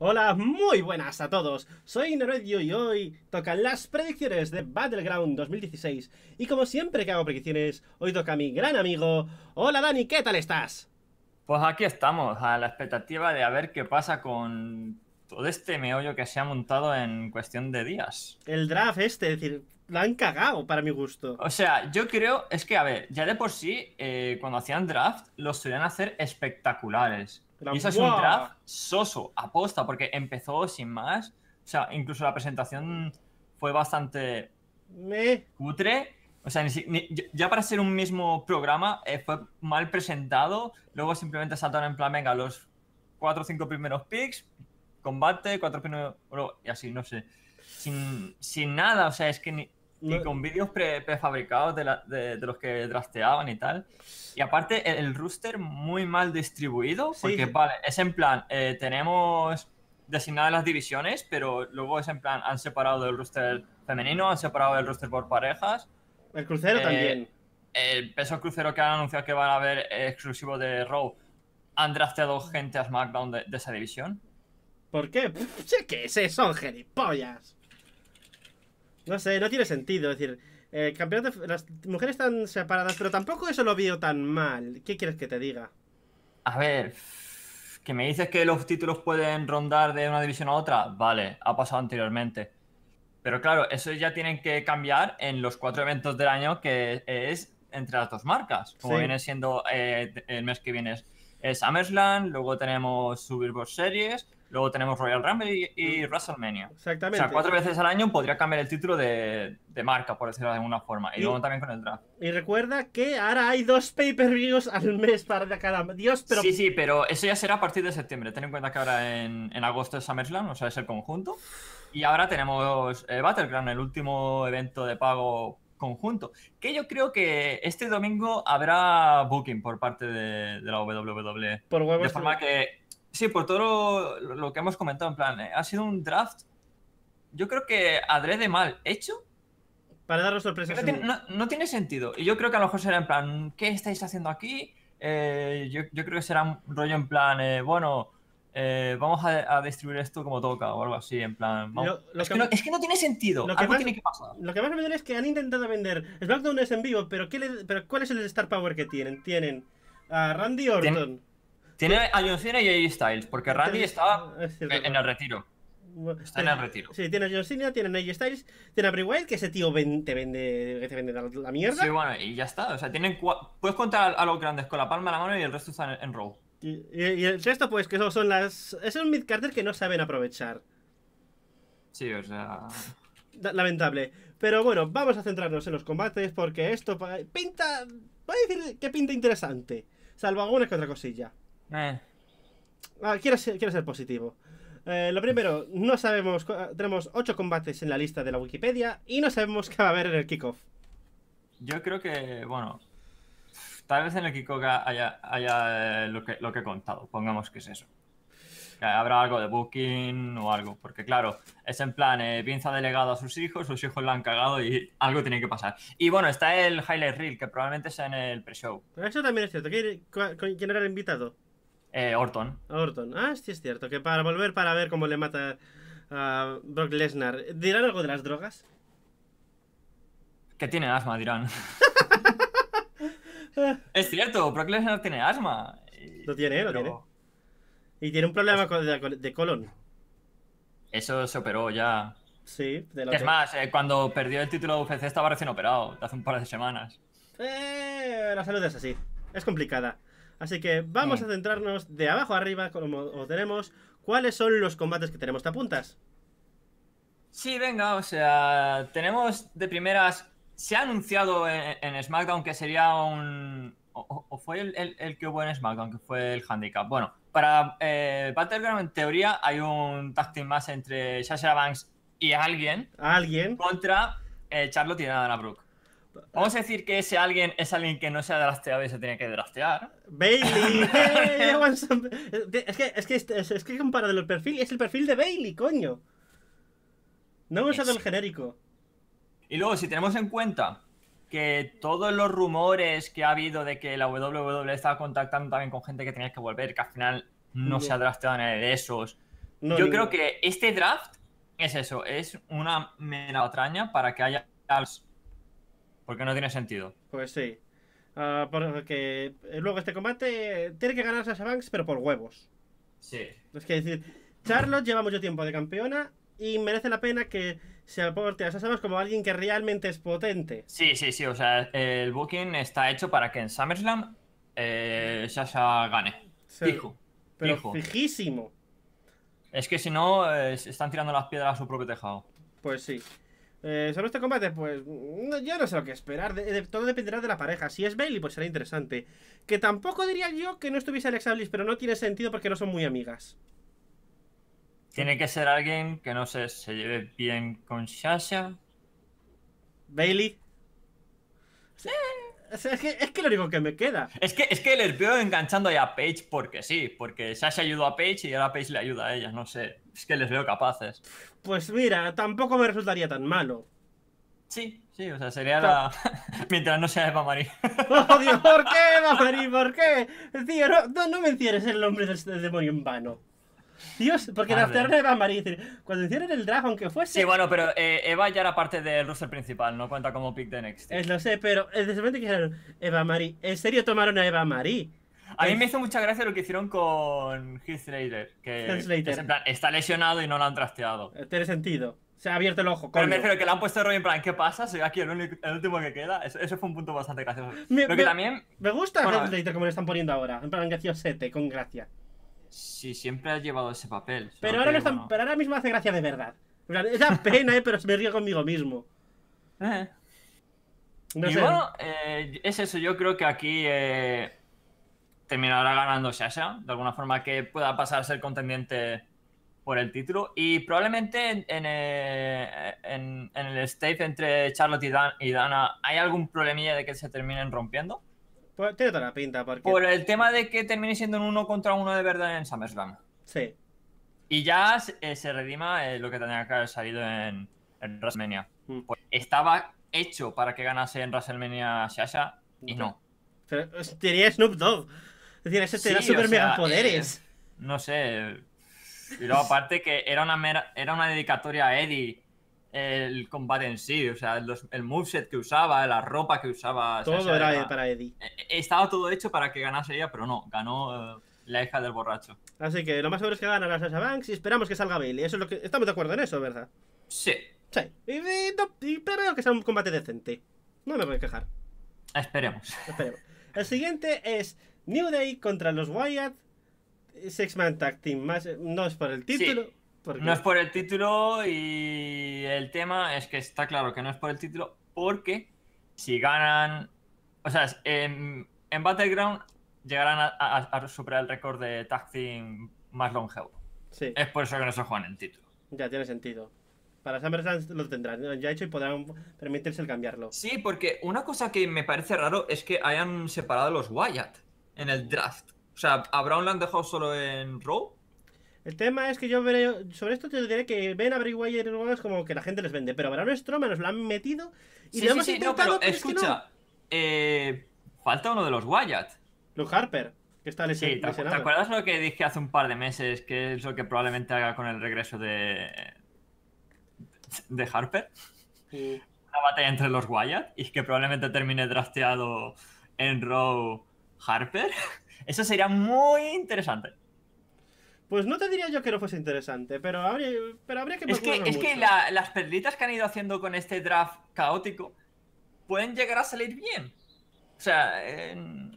Hola, muy buenas a todos, soy Neredio y hoy tocan las predicciones de Battleground 2016 Y como siempre que hago predicciones, hoy toca mi gran amigo, hola Dani, ¿qué tal estás? Pues aquí estamos, a la expectativa de a ver qué pasa con todo este meollo que se ha montado en cuestión de días El draft este, es decir, lo han cagado para mi gusto O sea, yo creo, es que a ver, ya de por sí, eh, cuando hacían draft, los solían hacer espectaculares y eso es un draft soso, aposta, porque empezó sin más. O sea, incluso la presentación fue bastante cutre. O sea, ya para ser un mismo programa eh, fue mal presentado. Luego simplemente saltaron en plan, venga, los cuatro o cinco primeros picks, combate, cuatro primeros... Y así, no sé. Sin, sin nada, o sea, es que ni, y con vídeos prefabricados de, los que drafteaban y tal. Y aparte, e, el, roster muy mal distribuido, porque vale, es en plan, eh, tenemos designadas las divisiones, pero luego es en plan, han separado el roster femenino, han separado el roster por parejas. El crucero eh, también. El peso crucero que han anunciado que van a haber exclusivo de Raw, han drafteado gente a SmackDown de, esa división. ¿Por qué? sé que es eso, gilipollas? No sé, no tiene sentido. Es decir, eh, las mujeres están separadas, pero tampoco eso lo veo tan mal. ¿Qué quieres que te diga? A ver, que me dices que los títulos pueden rondar de una división a otra, vale, ha pasado anteriormente. Pero claro, eso ya tienen que cambiar en los cuatro eventos del año que es entre las dos marcas, como viene siendo eh, el mes que viene es SummerSlam, luego tenemos Subir Series Luego tenemos Royal Rumble y, mm. WrestleMania. Exactamente. O sea, cuatro veces al año podría cambiar el título de, marca, por decirlo de alguna forma. Y, luego también con el draft. Y recuerda que ahora hay dos pay-per-views al mes para cada. Dios, pero. Sí, sí, pero eso ya será a partir de septiembre. Ten en cuenta que ahora en, en agosto es SummerSlam, o sea, es el conjunto. Y ahora tenemos Battle eh, Battleground, el último evento de pago conjunto. Que yo creo que este domingo habrá booking por parte de, de la WWE. Por huevos. De forma que Sí, por todo lo, que hemos comentado, en plan, eh, ha sido un draft, yo creo que adrede mal hecho. Para daros sorpresas. No, tiene sentido. Y yo creo que a lo mejor será en plan, ¿qué estáis haciendo aquí? Eh, yo, creo que será un rollo en plan, eh, bueno, vamos a, distribuir esto como toca o algo así, en plan. es, que... no, tiene sentido. Lo que, más, me duele es que han intentado vender. Smackdown es en vivo, pero, ¿cuál es el star power que tienen? Tienen a Randy Orton. Tiene a John Cena y AJ Styles, porque Randy estaba en el retiro. Está en pues, el retiro. Sí, tiene a John Cena, tiene a Styles, tiene a Bray que ese tío te vende, te vende la, mierda. Sí, bueno, y ya está. O sea, tienen puedes contar a los grandes con la palma de la mano y el resto está en, row. Y, el resto, pues, que son las. Es un mid-carter que no saben aprovechar. Sí, o sea. Lamentable. Pero bueno, vamos a centrarnos en los combates porque esto pinta. Voy a decir que pinta interesante. Salvo alguna que otra cosilla. Eh. Ah, quiero, ser, quiero ser positivo. Eh, lo primero, no sabemos. Tenemos ocho combates en la lista de la Wikipedia y no sabemos qué va a haber en el kickoff. Yo creo que, bueno, tal vez en el kickoff haya, eh, lo, que, he contado. Pongamos que es eso. Que habrá algo de booking o algo. Porque, claro, es en plan: piensa ha delegado a sus hijos, sus hijos la han cagado y algo tiene que pasar. Y bueno, está el highlight reel, que probablemente sea en el pre-show. Eso también es cierto. ¿Quién era el invitado? Eh, Orton. Orton. Ah, sí es cierto, que para volver para ver cómo le mata a Brock Lesnar. ¿Dirán algo de las drogas? Que tiene asma, dirán. es cierto, Brock Lesnar tiene asma. Lo tiene, lo tiene. Y tiene un problema de, colon. Eso se operó ya. Sí, de Es más, eh, cuando perdió el título de UFC estaba recién operado, hace un par de semanas. Eh, la salud es así, es complicada. Así que vamos a centrarnos de abajo arriba, como tenemos, cuáles son los combates que tenemos. ¿Te apuntas? Sí, venga, o sea, tenemos de primeras. Se ha anunciado en, SmackDown que sería un. O, fue el, que hubo en SmackDown, que fue el handicap. Bueno, para eh, Battleground, en teoría, hay un tag más entre Sasha Banks y alguien. Alguien. Contra eh, Charlotte y Dana Brooke. Vamos a decir que ese alguien es alguien que no se ha drafteado y se tiene que draftear. Bailey. es, que, es, que, es, es compara de los Es el perfil de Bailey, coño. No hemos usado el genérico. Y luego, si tenemos en cuenta que todos los rumores que ha habido de que la WWE estaba contactando también con gente que tenía que volver, que al final no, se ha drafteado nadie de esos. yo creo que este draft es eso, es una mera para que haya porque no tiene sentido. Pues sí. Ah, porque eh, luego este combate eh, tiene que ganar Sasha Banks, pero por huevos. Sí. Es que decir, Charlotte lleva mucho tiempo de campeona y merece la pena que se aporte a Sasha Banks como alguien que realmente es potente. Sí, sí, sí. O sea, el booking está hecho para que en SummerSlam eh, Sasha gane. Fijo. Pero fijísimo. Es que si no, están tirando las piedras a su propio tejado. Pues sí. Eh, sobre este combate, pues mm, yo no sé lo que esperar. todo dependerá de la pareja. Si es Bailey, pues será interesante. Que tampoco diría yo que no estuviese Alexa Bliss, pero no tiene sentido porque no son muy amigas. Tiene que ser alguien que no sé, se lleve bien con Sasha. Bailey. Es que, lo único que me queda. Es que, es que el veo enganchando ahí a Paige porque sí, porque Sasha ayudó a Paige y ahora Paige le ayuda a ella, no sé. Es que les veo capaces. Pues mira, tampoco me resultaría tan malo. Sí, sí, o sea, sería la. Mientras no sea Eva Marie. ¡Oh, Dios! ¿Por qué, Eva Marie? ¿Por qué? Tío, no, no, el nombre del, demonio en vano. Dios, porque la de Eva Marie. Cuando hicieron el dragón, que fuese. Sí, bueno, pero eh, Eva ya era parte del roster principal, no cuenta como pick de Next. Es, eh, lo sé, pero eh, el que Eva Marie, ¿en serio tomaron a Eva Marie? A mí me hizo mucha gracia lo que hicieron con Heath Slater. Que Slater. en plan, está lesionado y no lo han trasteado. Eh, tiene sentido. Se ha abierto el ojo. Pero me refiero que le han puesto rollo en plan, ¿qué pasa? Soy aquí el, único, el último que queda. Eso, fue un punto bastante gracioso. Me, lo que también... me gusta bueno, Heath Slater como lo están poniendo ahora. En plan, que 7, con gracia. Sí, siempre ha llevado ese papel. Pero ahora, ahora mismo hace gracia de verdad. es una pena, eh, pero me río conmigo mismo. Eh. No y bueno, eh, es eso. Yo creo que aquí... Eh, terminará ganando Sasha, de alguna forma que pueda pasar a ser contendiente por el título. Y probablemente en, eh, el stage entre Charlotte y, Dana, ¿hay algún problemilla de que se terminen rompiendo? Pues tiene toda la pinta, Por el tema de que termine siendo un uno contra uno de verdad en SummerSlam. Sí. Y ya se eh, redima eh, lo que tenía que haber salido en, WrestleMania. Mm. Pues estaba hecho para que ganase en WrestleMania Sasha y no. Pero sería Snoop Dogg. Es decir, ese te super mega poderes. Eh, no sé. Y luego, aparte, que era una, era una dedicatoria a Eddie el combate en sí, o sea, el moveset que usaba, la ropa que usaba. Todo era, para Eddie. Eh, eh, estaba todo hecho para que ganase ella, pero no, ganó la hija del borracho. Así que lo más seguro es que gana la Sasha Banks y esperamos que salga Bailey. es lo que. Estamos de acuerdo en eso, ¿verdad? Sí. Sí. Y, espero que sea un combate decente. No me voy a quejar. Esperemos. Esperemos. El siguiente es New Day contra los Wyatt. Six Man Tag Team más, no es por el título. No es por el título y el tema es que está claro que no es por el título porque si ganan, o sea, en, Battleground llegarán a, superar el récord de Tag Team más longevo. Sí. Es por eso que no se juegan el título. Ya tiene sentido. Para SummerSlam lo tendrán ya hecho y podrán permitirse el cambiarlo. Sí, porque una cosa que me parece raro es que hayan separado los Wyatt en el draft. O sea, ¿a Brown lo han dejado solo en Raw? El tema es que yo veré. Sobre esto te diré que ven a Bray Wyatt es como que la gente les vende. Pero a Braun Strowman nos lo han metido y sí, hemos sí, intentado, no, escucha, falta uno de los Wyatt. ¿Los Harper, que está lesionado. sí, ¿te, ¿Te acuerdas lo que dije hace un par de meses? Que es lo que probablemente haga con el regreso de. de Harper. Una batalla entre los Wyatt y que probablemente termine drafteado en Raw Harper. Eso sería muy interesante. Pues no te diría yo que no fuese interesante, pero habría, pero que... Es que, es que las perlitas que han ido haciendo con este draft caótico pueden llegar a salir bien. O sea,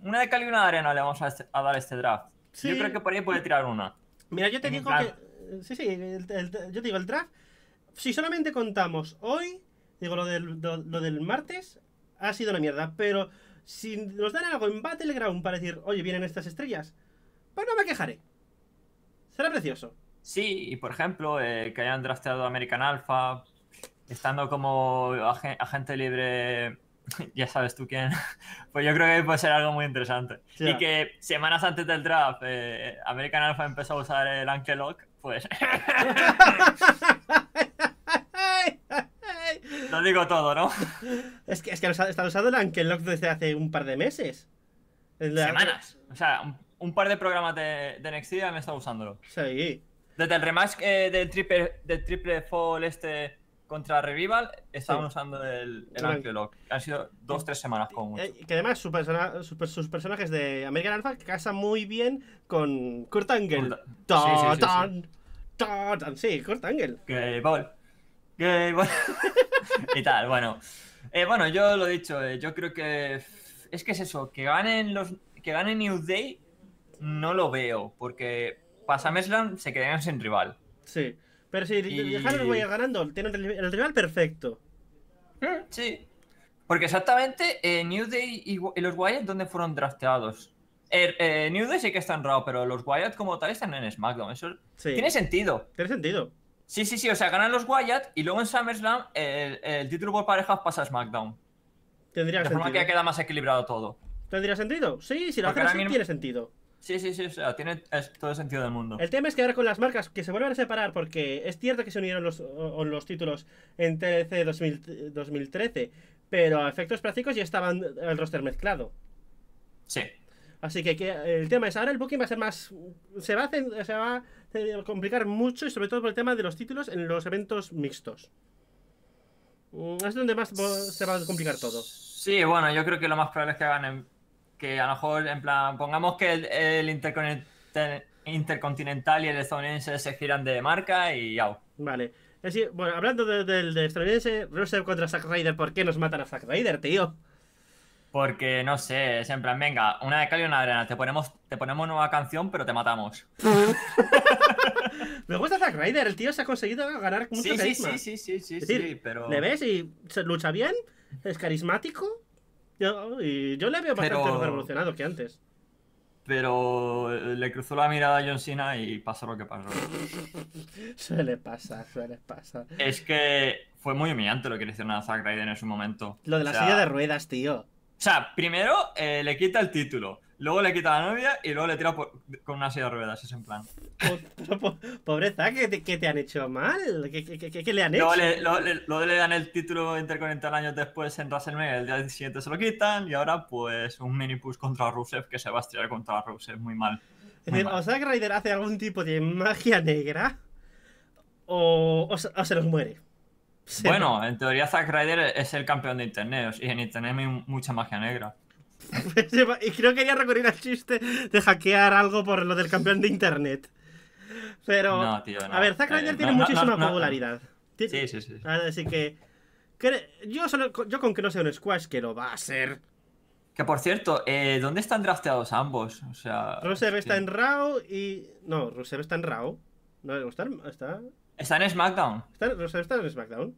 una de cal y una de arena le vamos a, este, a dar este draft. Yo creo que por ahí puede tirar una. Mira, yo te digo que... Eh, sí, sí, yo te digo, el draft... Si solamente contamos hoy, digo, lo del, lo del martes ha sido una mierda, pero si nos dan algo en Battleground para decir, oye, vienen estas estrellas, pues no me quejaré. Será precioso. Sí, y por ejemplo, eh, que hayan drafteado American Alpha, estando como agente libre, ya sabes tú quién, pues yo creo que puede ser algo muy interesante. y que semanas antes del draft, eh, American Alpha empezó a usar el Ankle Lock, pues... Lo digo todo, ¿no? Es que, es que está usando el Ankelock desde hace un par de meses. Semanas. O sea, un, par de programas de, de Next Year han estado usándolo. Sí. Desde el rematch eh, del, triple, del triple fall este contra Revival, estaban usando el, el Lock. Han sido dos, tres semanas con mucho. Eh, que además sus personajes de American Alpha casan muy bien con Kurt Angle. sí, sí, Kurt Angle. ¡Gay ball. ¡Gay ball. y tal, bueno. Eh, bueno, yo lo he dicho, eh, yo creo que es que es eso, que ganen los que gane New Day no lo veo, porque pasa Meslan se quedan sin rival. Sí, pero si dejaron voy ganando, tiene el rival perfecto. Mm, sí, porque exactamente eh, New Day y, los Wyatt, ¿dónde fueron drafteados? Er, New Day sí que están en Raw, pero los Wyatt como tal están en SmackDown. Eso tiene sentido. Tiene sentido. Sí, sí, sí, o sea, ganan los Wyatt y luego en SummerSlam el, título por parejas pasa a SmackDown. Tendría de forma que ya queda más equilibrado todo. ¿Tendría sentido? Sí, si lo hacen tiene sentido. Sí, sí, sí, o sea, tiene todo el sentido del mundo. El tema es que ahora con las marcas que se vuelven a separar, porque es cierto que se unieron los, títulos en TLC 2013, pero a efectos prácticos ya estaban el roster mezclado. Sí. Así que, el tema es ahora el booking va a ser más. Se va a, se va a complicar mucho y sobre todo por el tema de los títulos en los eventos mixtos. Mm, es donde más se va a complicar todo. Sí, bueno, yo creo que lo más probable es que hagan que a lo mejor, en plan, pongamos que el, intercontinental, y el estadounidense se giran de marca y ya. Vale. Así, bueno, hablando del de, estadounidense, Rusev contra Zack Ryder, ¿por qué nos matan a Zack Ryder, tío? Porque, no sé, es en plan, venga, una de cal y una de arena, te ponemos, te ponemos nueva canción, pero te matamos. Me gusta Zack Ryder, el tío se ha conseguido ganar mucho sí, carisma. Sí, sí, sí, sí, sí, sí, pero... Le ves y se lucha bien, es carismático, y yo le veo bastante pero... revolucionado que antes. Pero eh, le cruzó la mirada a John Cena y pasó lo que pasó. suele pasar, suele pasar. Es que fue muy humillante lo que le hicieron a Zack Ryder en su momento. Lo de la silla de ruedas, tío. O sea, primero eh, le quita el título, luego le quita la novia y luego le tira con una silla de ruedas, es en plan. Pobreza, ¿qué te, han hecho mal? ¿Qué, le han hecho? Le, lo, le, le dan el título intercontinental años después en WrestleMania, el día siguiente se lo quitan y ahora pues un mini push contra Rusev que se va a estirar contra Rusev muy mal. es o Ryder hace algún tipo de magia negra o, se los muere bueno, en teoría Zack Ryder es el campeón de Internet y en Internet hay mucha magia negra. y creo que quería recurrir al chiste de hackear algo por lo del campeón de Internet. Pero, no, tío, no. a ver, Zack eh, Ryder tiene muchísima popularidad. Sí, sí, sí, Así que, yo, yo con que no sea un squash, que lo va a ser. Que por cierto, eh, ¿dónde están drafteados ambos? O sea, Rusev está en Rao y. No, Rusev está en Rao. No, está ¿Está en SmackDown? ¿Está, ¿está en SmackDown?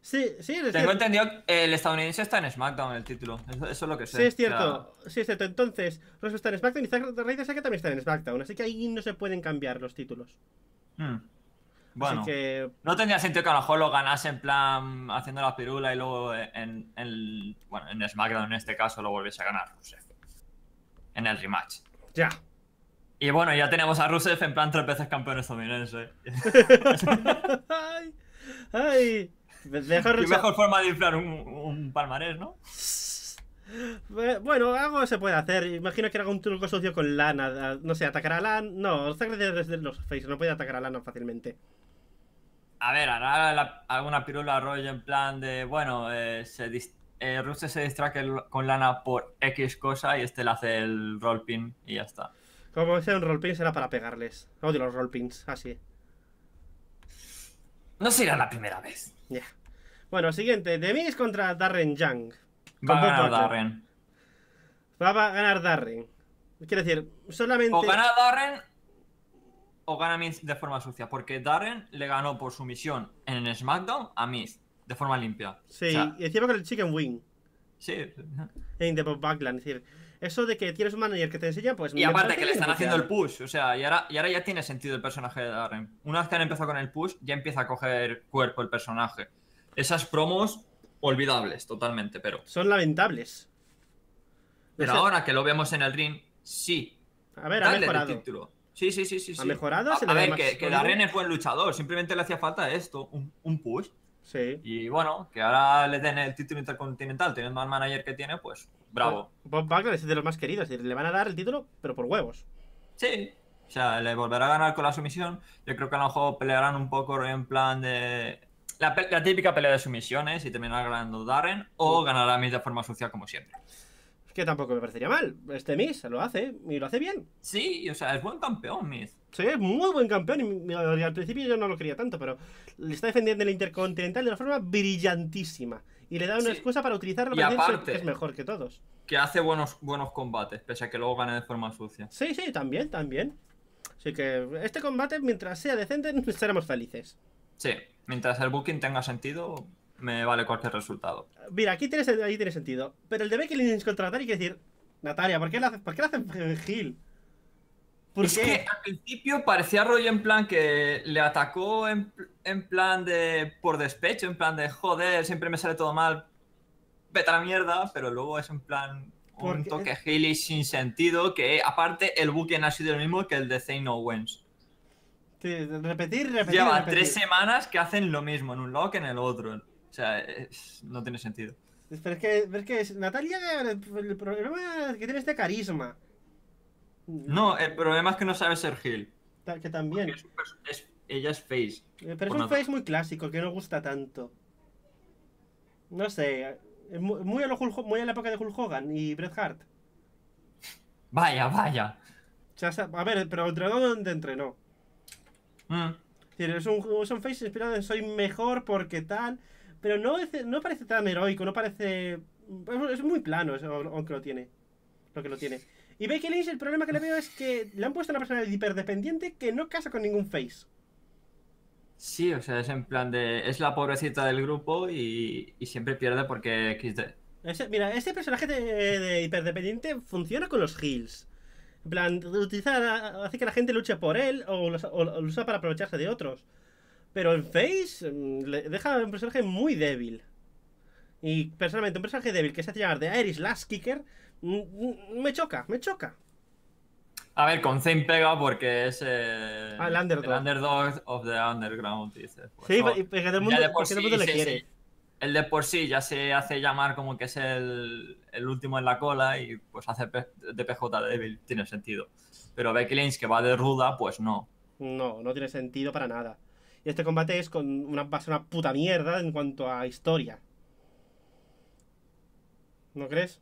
Sí, sí, es Tengo entendido que el estadounidense está en SmackDown el título. Eso, es lo que sé. Sí, es cierto. Sí, es cierto. Entonces, Roswell está en SmackDown y Zack Ryder que también está en SmackDown. Así que ahí no se pueden cambiar los títulos. Hmm. Bueno, no tendría sentido que a lo mejor lo ganase en plan haciendo la pirula y luego en, bueno, en SmackDown en este caso lo volviese a ganar sé, En el rematch. Ya. Y bueno, ya tenemos a Rusev en plan tres veces campeón estadounidense. ay, mejor forma de inflar un, palmarés, ¿no? Bueno, algo se puede hacer. Imagino que era un truco socio con lana. No sé, atacará a lana. No, los desde los face. No puede atacar a lana fácilmente. A ver, hará alguna pirula Roy en plan de. Bueno, eh, se eh, se distrae con lana por X cosa y este le hace el roll pin y ya está. Como un roll pins era para pegarles. Odio los roll pins así. No será la primera vez. Ya. Bueno, siguiente. Miz contra Darren Young. Va a ganar Darren. Va a ganar Darren. Quiero decir, solamente... O gana Darren o gana Miz de forma sucia. Porque Darren le ganó por su misión en SmackDown a Miz. De forma limpia. Sí, y encima el Chicken Wing. Sí. En The Backland, es decir... Eso de que tienes un manager que te enseña, pues. Y aparte que, le están haciendo el push, o sea, y ahora, y ahora ya tiene sentido el personaje de Darren. Una vez que han empezado con el push, ya empieza a coger cuerpo el personaje. Esas promos, olvidables, totalmente, pero. Son lamentables. Pero ahora que lo vemos en el ring, sí. A ver, ha mejorado. El Sí, sí, sí, sí. ¿Ha mejorado? a, ver, que, Darren es buen luchador. Simplemente le hacía falta esto, un push. Y bueno, que ahora le den el título intercontinental, teniendo al manager que tiene, pues bravo. Pues, Bob Backlund es de los más queridos, le van a dar el título, pero por huevos. Sí. O sea, le volverá a ganar con la sumisión. Yo creo que a lo mejor pelearán un poco en plan de. La, típica pelea de sumisiones y terminará ganando Darren o ganará Miz de forma social como siempre Es que tampoco me parecería mal. Este Miz lo hace y lo hace bien. Sí, o sea, es buen campeón, Miz. Sí, muy buen campeón y al principio yo no lo quería tanto, pero le está defendiendo el Intercontinental de una forma brillantísima. Y le da una excusa para utilizarlo aparte, es mejor que todos. Que hace buenos, buenos combates, pese a que luego gane de forma sucia. Sí, sí, también, también. Así que este combate, mientras sea decente, estaremos felices. Sí, mientras el booking tenga sentido, me vale cualquier resultado. Mira, aquí tiene sentido. Pero el de Becky Lynch contra Natalia, quiere decir, Natalia, ¿por qué la, ¿por qué la hacen Gil? es que al principio parecía rollo en plan que le atacó en, plan de por despecho, en plan de joder, siempre me sale todo mal, vete a la mierda, pero luego es en plan un toque sin sentido que aparte el booking ha sido el mismo que el de Zane Owens. Sí, repetir, repetir. Lleva tres semanas que hacen lo mismo en un lado que en el otro. O sea, no tiene sentido. Pero es que, Natalia, el problema que tiene este carisma. No, el problema es que no sabe ser Que también. ella es face. Eh, pero es un face muy clásico, que no gusta tanto. No sé. Eh, muy a, la época de Hulk Hogan y Bret Hart. Vaya, vaya. A ver, pero entrenó donde entrenó. Mm. Es, un, face inspirado en soy mejor porque tal. Pero no, no parece tan heroico, no parece. Es muy plano, aunque lo tiene. Lo que lo tiene. Y Becky Lynch, el problema que le veo es que le han puesto una persona de hiperdependiente que no casa con ningún face. Sí, o sea, es en plan de. Es la pobrecita del grupo y, siempre pierde porque XD. mira, este personaje de, hiperdependiente funciona con los heals. En plan, utiliza, hace que la gente luche por él o lo, usa para aprovecharse de otros. Pero en Face mm, le deja un personaje muy débil. Y personalmente, un personaje débil que se hace llamar de Iris Last Kicker Mm, mm, me choca, me choca. A ver, con Zane pega porque es el, ah, underdog. of the underground, el de por sí, ya se hace llamar como que es el, último en la cola y pues hace de PJ débil, tiene sentido. Pero Becky Lynch que va de ruda, pues no. No, no tiene sentido para nada. Y este combate es con una, va una puta mierda en cuanto a historia. ¿No crees?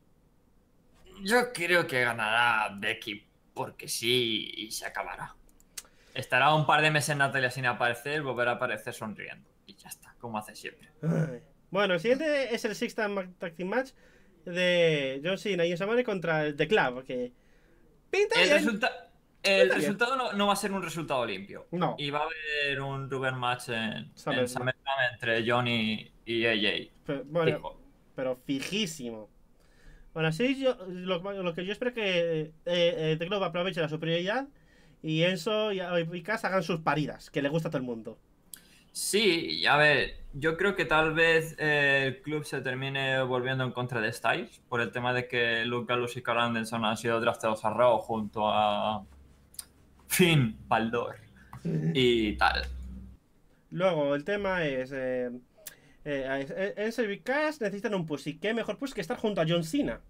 yo creo que ganará Becky porque sí y se acabará. Estará un par de meses en Natalia sin aparecer, volverá a aparecer sonriendo. Y ya está, como hace siempre. Bueno, el siguiente es el Six Tag Match de John Cena y contra The Club, que pinta el, resultado No, va a ser un resultado limpio. No. Y va a haber un Ruben match en, entre Johnny y, AJ. pero fijísimo. Bueno, sí, yo, lo, que yo espero es que eh, eh club aproveche la superioridad y Enzo y, ah, hagan sus paridas, que le gusta a todo el mundo. Sí, a ver, yo creo que tal vez eh, el club se termine volviendo en contra de Styles por el tema de que Luke Gallus y Carl Anderson han sido drafteados a Raw junto a Finn Baldor y tal. Luego, el tema es... Eh, en eh, ese e, Cast necesitan un push. ¿Y qué mejor push que estar junto a John Cena?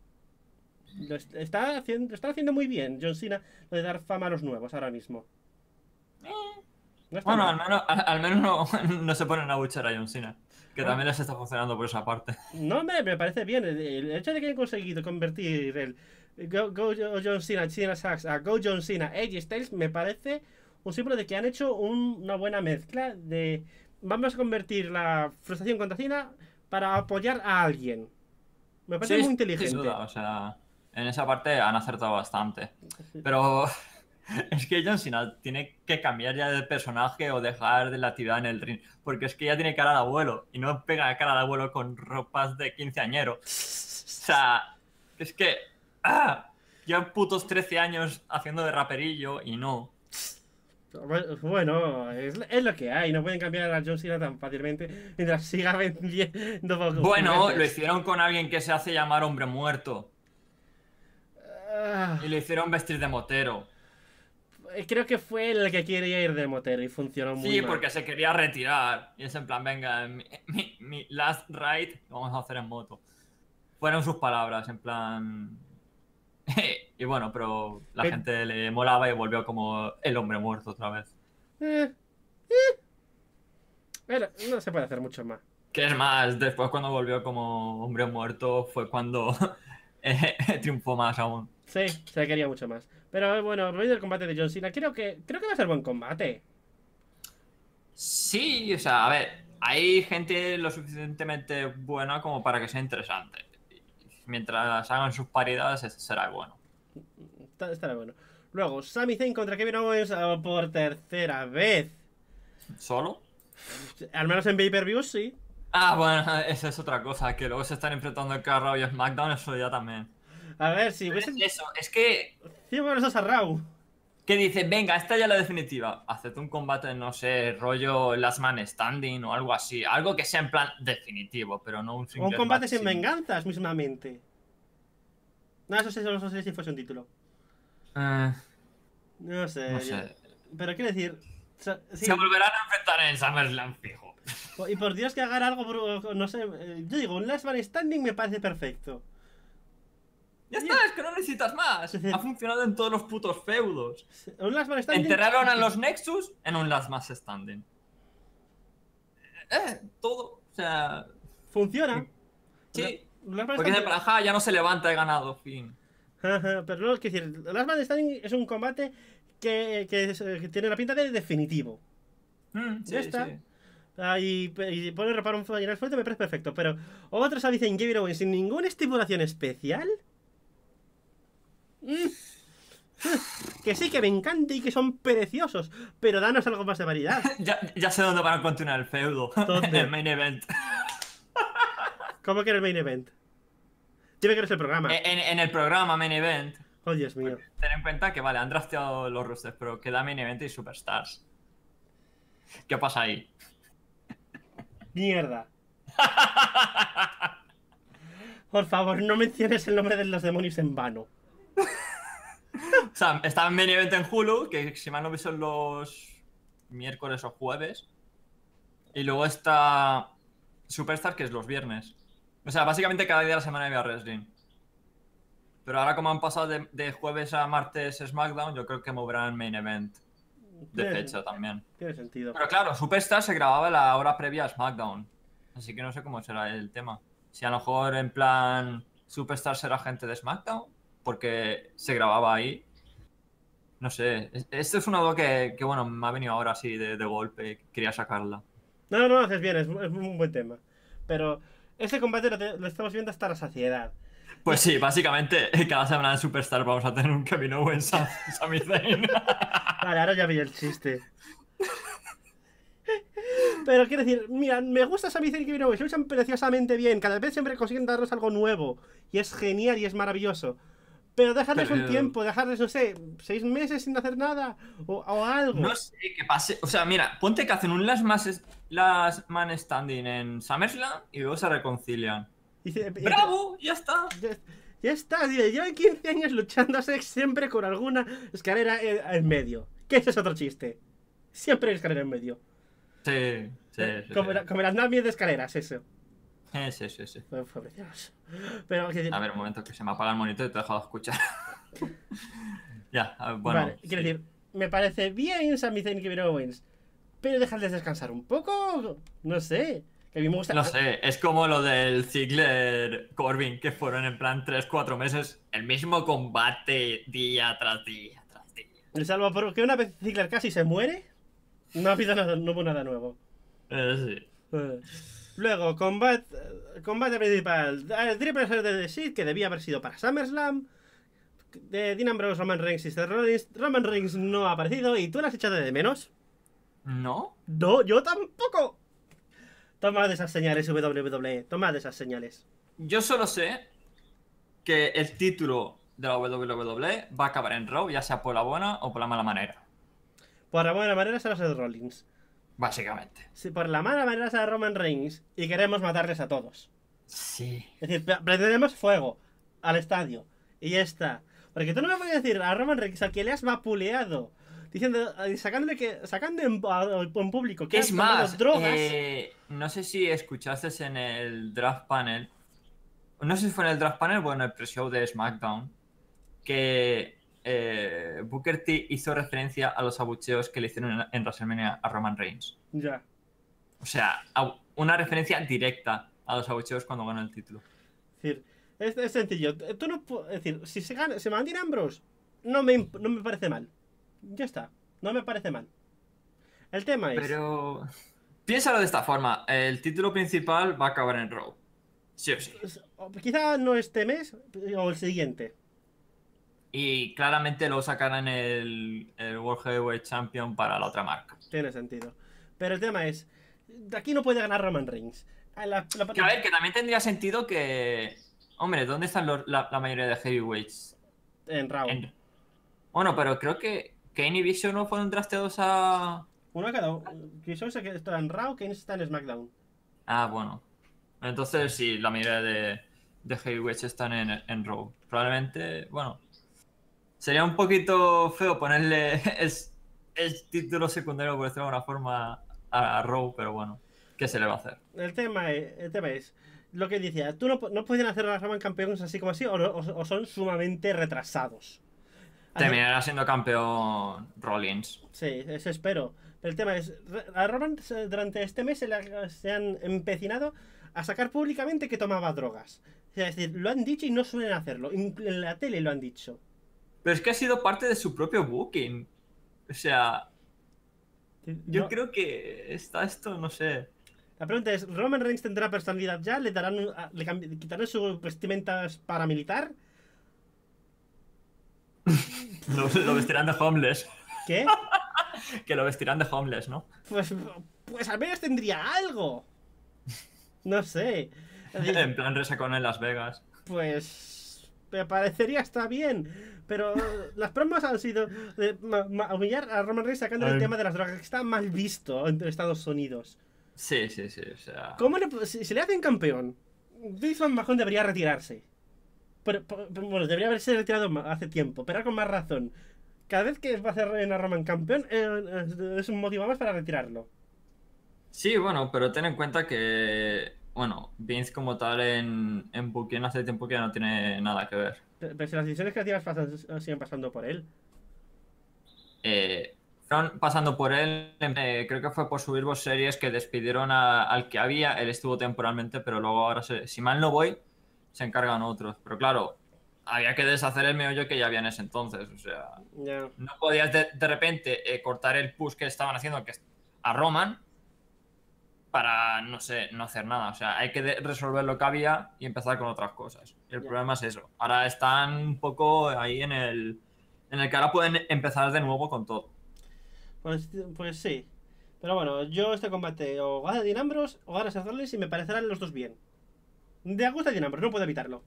Lo está haciendo, muy bien John Cena lo de dar fama a los nuevos ahora mismo. bueno, al menos, no, se ponen a buchar a John Cena. Que también les está funcionando por esa parte. No, me, me parece bien. El, hecho de que hayan conseguido convertir el Go, John Cena, China Sachs a Go John Cena, Edge Styles me parece un símbolo de que han hecho una buena mezcla de vamos a convertir la frustración China para apoyar a alguien. Me parece muy inteligente. o sea, en esa parte han acertado bastante. Pero es que John Cena tiene que cambiar ya de personaje o dejar de la actividad en el ring. Porque es que ya tiene cara de abuelo y no pega cara de abuelo con ropas de quinceañero. O sea, es que. ¡ah! Llevan putos 13 años haciendo de raperillo y no. Bueno, es, lo que hay, no pueden cambiar a John Cena tan fácilmente mientras siga vendiendo. Bueno, lo hicieron con alguien que se hace llamar hombre muerto. Ah. Y lo hicieron vestir de motero. Eh, creo que fue el que quería ir de motero y funcionó muy bien. Sí, porque se quería retirar. Y es en plan, venga, mi, last ride vamos a hacer en moto. Fueron sus palabras, en plan. y bueno, pero la eh. gente le molaba y volvió como el hombre muerto otra vez. Eh. Eh. no se puede hacer mucho más. Que es más? Después cuando volvió como hombre muerto fue cuando triunfó más aún. Sí, se quería mucho más. Pero bueno, voy el combate de John Cena. Creo que, creo que va a ser buen combate. Sí, o sea, a ver, hay gente lo suficientemente buena como para que sea interesante. Mientras hagan sus paridades, será bueno estará bueno. Luego, Sami Zayn contra Kevin Owens ah, por tercera vez. ¿Solo? Al menos en pay-per-view, sí. Ah, bueno, esa es otra cosa, que luego se están enfrentando el Raw y SmackDown, eso ya también. A ver, si Es eso, es que... Sí, Que dice, venga, esta ya es la definitiva. Haced un combate, no sé, rollo Last Man Standing o algo así. Algo que sea en plan definitivo, pero no un Un combate sin venganzas, mismamente. No, eso sí, no sé si fuese un título. Ah, no sé. pero quiero decir. Se volverán a enfrentar en SummerSlam, fijo. Oh, y por Dios que haga algo, no sé. Eh, yo digo, un Last Man Standing me parece perfecto. Ya está, es que no necesitas más. Ha funcionado en todos los putos feudos. ¿Un last standing? Enterraron a los Nexus en un Last Man Standing. Eh, todo. O sea. Funciona. Sí. Porque de ajá, ya no se levanta, he ganado, fin. Pero luego es decir, Last Man Standing es un combate que, eh, que, tiene la pinta de definitivo. Mm, sí, está. Ah, y, poner para un final fuerte me parece perfecto. Pero otros Alicen a sin ninguna estimulación especial. Mm. Que sí, que me encanta y que son preciosos, pero danos algo más de variedad. ya, sé dónde van a continuar el feudo. el main event. ¿Cómo que en el main event? que el programa. E, en, el programa Main Event. Oh, Dios mío. Ten en cuenta que, vale, han drafteado los roosters, pero queda Main Event y Superstars. ¿Qué pasa ahí? Mierda. Por favor, no menciones el nombre de los demonios en vano. o sea, está Main Event en Hulu, que si mal no son los miércoles o jueves. Y luego está Superstars, que es los viernes. O sea, básicamente cada día de la semana había wrestling. Pero ahora como han pasado de, jueves a martes SmackDown, yo creo que moverán main event de fecha también. Tiene sentido. Pero claro, Superstar se grababa la hora previa a SmackDown. Así que no sé cómo será el tema. Si a lo mejor en plan Superstar será gente de SmackDown, porque se grababa ahí. No sé, esto es una duda que, bueno, me ha venido ahora así de, golpe, quería sacarla. No, no, haces bien, es un buen tema. Pero ese combate lo, estamos viendo hasta la saciedad. Pues sí, básicamente, cada semana de Superstar vamos a tener un camino en Sami Zayn. Vale, ahora ya vi el chiste. Pero quiero decir, mira, me gusta Sami Zayn y Kevin Owens, usan preciosamente bien, cada vez siempre consiguen darnos algo nuevo, y es genial y es maravilloso. Pero dejarles un tiempo, dejarles, no sé, seis meses sin hacer nada o, algo. No sé qué pase. O sea, mira, ponte que hacen un las más, man standing en SummerSlam y luego se reconcilian. ¡Bravo! ya está. Ya, está, tío. Llevo 15 años luchando sex siempre con alguna escalera en, medio. Que ese es otro chiste. Siempre hay escalera en medio. Sí, sí. Eh, sí como, las naves de escaleras, eso. Eh, sí, sí, sí. A ver, un momento que se me apaga el monitor y te he dejado escuchar. ya, ah, bueno. quiero decir, me parece bien Sammy Zayn que Owens, pero dejarles descansar un poco, no sé. Que a mí me gusta. No sé, es como lo del Ziggler Corbin, que fueron en plan 3-4 meses, el mismo combate día tras día tras día. El salvo porque una vez Ziggler casi se muere, no ha habido nada, no hubo nada nuevo. Eh, sí. Eh. Luego, combate principal. El eh, triple de The Seed, que debía haber sido para SummerSlam. De Dean Roman Reigns y Seth Rollins. Roman Reigns no ha aparecido y tú lo has echado de menos. ¿No? No, yo tampoco. Toma de esas señales, WWE. Toma de esas señales. Yo solo sé que el título de la WWE va a acabar en Raw, ya sea por la buena o por la mala manera. Por la buena manera será Seth Rollins. Básicamente. Si por la mala es a Roman Reigns y queremos matarles a todos. Sí. Es decir, prendemos fuego al estadio. Y ya está. Porque tú no me puedes decir a Roman Reigns al que le has vapuleado. Diciendo, eh, sacándole que, sacando en, público que es más, drogas. Eh, no sé si escuchaste en el draft panel. No sé si fue en el draft panel o en el pre-show de SmackDown. Que eh, Booker T hizo referencia a los abucheos que le hicieron en, WrestleMania a Roman Reigns. Ya. O sea, una referencia directa a los abucheos cuando ganó el título. Es sencillo. no es decir, si se, gana, se mantiene Ambrose, no me, no me parece mal. Ya está. No me parece mal. El tema es. Pero. Piénsalo de esta forma. El título principal va a acabar en Raw. Sí sí. Pues, quizá no este mes o el siguiente y claramente lo sacarán el, World Heavyweight Champion para la otra marca. Tiene sentido. Pero el tema es, de aquí no puede ganar Roman Reigns. A, Que a ver, que también tendría sentido que... Hombre, ¿dónde están la, mayoría de heavyweights? En Raw. Bueno, pero creo que Kane y Vision no fueron trasteados a... Uno ha quedado. Vision está en Raw, Kane está en SmackDown. Ah, bueno. Entonces sí, la mayoría de, de heavyweights están en, en Raw. Probablemente, bueno, sería un poquito feo ponerle el, título secundario, por decirlo de alguna forma, a, Row, pero bueno, ¿qué se le va a hacer? El tema es, lo que decía, tú no, no pueden hacer a Roman campeones así como así, o, son sumamente retrasados. Terminará siendo campeón Rollins. Sí, eso espero. el tema es, a Roman durante este mes se, han empecinado a sacar públicamente que tomaba drogas. Es decir, lo han dicho y no suelen hacerlo. En la tele lo han dicho. Pero es que ha sido parte de su propio booking. O sea, yo creo que está esto, no sé. La pregunta es, ¿Roman Reigns tendrá personalidad ya? ¿Le, darán, le quitarán sus vestimentas paramilitar? lo, vestirán de homeless. ¿Qué? que lo vestirán de homeless, ¿no? Pues, pues al menos tendría algo. No sé. en plan resacón en Las Vegas. Pues me parecería está bien. Pero las promos han sido humillar a Roman Reigns sacando el tema de las drogas, que está mal visto entre Estados Unidos. Sí, sí, sí. O sea... ¿Cómo le, si, si, le hacen campeón, Vince Mahon debería retirarse. Pero, bueno, debería haberse retirado hace tiempo, pero con más razón. Cada vez que va a hacer a Roman campeón, eh, es un motivo más para retirarlo. Sí, bueno, pero ten en cuenta que bueno, Vince como tal en, en hace tiempo que no tiene nada que ver. Pero si las decisiones creativas eh, siguen pasando por él. Eh, fueron pasando por él, em, eh, creo que fue por subir vos series que despidieron al que había, él estuvo temporalmente, pero luego ahora, si mal no voy, se encargan otros. Pero claro, había que deshacer el meollo que ya había en ese entonces, o sea, no podías de, repente eh, cortar el push que estaban haciendo a Roman para, no sé, no hacer nada. O sea, hay que resolver lo que había y empezar con otras cosas. El problema es eso. Ahora están un poco ahí en el, en el que ahora pueden empezar de nuevo con todo. Pues, pues sí. Pero bueno, yo este combate o gana Dinambros o gana Sazarles y me parecerán los dos bien. De gusta dinamros no puedo evitarlo.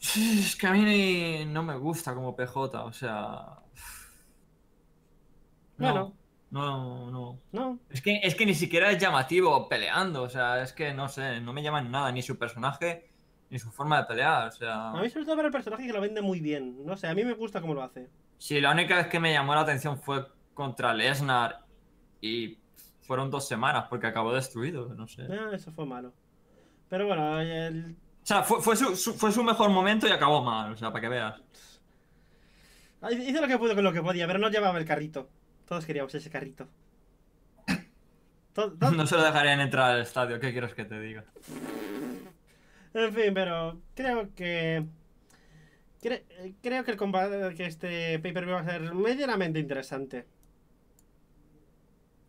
Es que a mí no me gusta como PJ, o sea... Bueno, no, no. No. Es que, es que ni siquiera es llamativo peleando. O sea, es que no sé, no me llaman nada, ni su personaje, ni su forma de pelear. O sea. A mí, sobre todo para el personaje que lo vende muy bien. No sé, a mí me gusta cómo lo hace. Sí, la única vez que me llamó la atención fue contra Lesnar. Y fueron dos semanas porque acabó destruido, no sé. Ah, eso fue malo. Pero bueno, O sea, fue, fue, su, fue su mejor momento y acabó mal, o sea, para que veas. Hice lo que pude con lo que podía, pero no llevaba el carrito. Todos queríamos ese carrito. No se lo dejarían entrar al estadio, ¿qué quieres que te diga? En fin, pero creo que. creo que el combate que este paper va a ser medianamente interesante.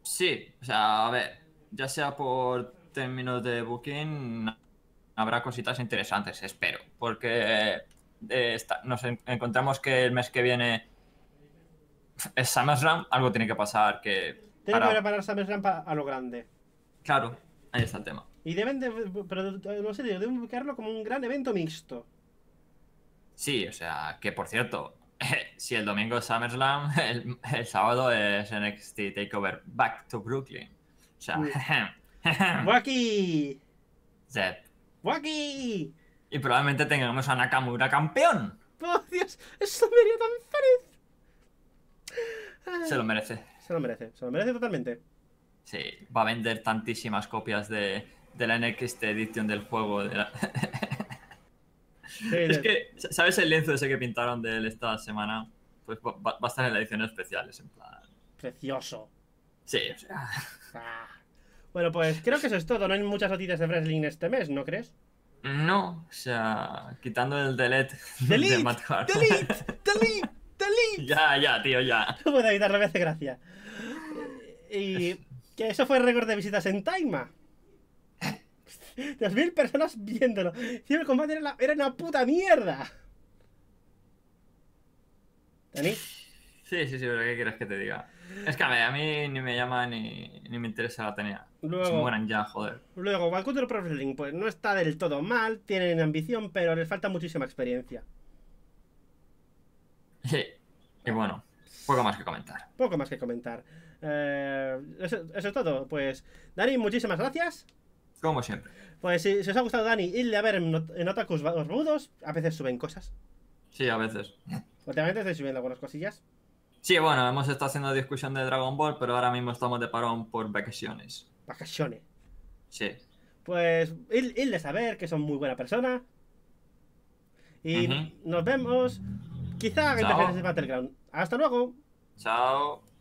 Sí, o sea, a ver, ya sea por términos de booking, habrá cositas interesantes, espero. Porque eh, nos encontramos que el mes que viene es SummerSlam, algo tiene que pasar que. Tiene para... que preparar SummerSlam a lo grande. Claro, ahí está el tema. Y deben de, pero no sé, deben buscarlo como un gran evento mixto. Sí, o sea, que por cierto, si el domingo es SummerSlam, el, el sábado es NXT Takeover Back to Brooklyn. O sea, Wacky. Zep. Wacky. Y probablemente tengamos a Nakamura campeón. ¡Oh, Dios! ¡Eso me tan feliz! Se lo merece. Se lo merece, se lo merece totalmente. Sí, va a vender tantísimas copias de, la NXT Edition del juego. es que, ¿sabes el lienzo ese que pintaron de él esta semana? Pues va, a estar en la edición especiales, en Precioso. Sí, o sea. Ah. Bueno, pues creo que eso es todo. No hay muchas noticias de wrestling este mes, ¿no crees? No, o sea, quitando el delete, de ¡Delete! ¡Delete! ¡Telín! Ya, ya, tío, ya. No puedo evitarlo, me hace gracia. Y que eso fue el récord de visitas en Taima. 2.000 personas viéndolo. Y el combate era, una puta mierda. ¿Dani? Sí, sí, sí, pero ¿qué quieres que te diga? Es que a, mí ni me llama ni, ni me interesa la tenía. Luego, Se mueran ya, joder. Luego, Valkyrie Pro pues no está del todo mal, tienen ambición, pero les falta muchísima experiencia. Sí. Y bueno, poco más que comentar. Poco más que comentar. Eh, eso, es todo. Pues, Dani, muchísimas gracias. Como siempre. Pues si, os ha gustado Dani, idle a ver en, en Otakus Rudos. A veces suben cosas. Sí, a veces. Últimamente estoy subiendo algunas cosillas. Sí, bueno, hemos estado haciendo discusión de Dragon Ball, pero ahora mismo estamos de parón por vacaciones. Vacaciones. Sí. Pues idle a saber, que son muy buena persona. Y nos vemos. Quizá Chao. haga de Battleground. ¡Hasta luego! Chao.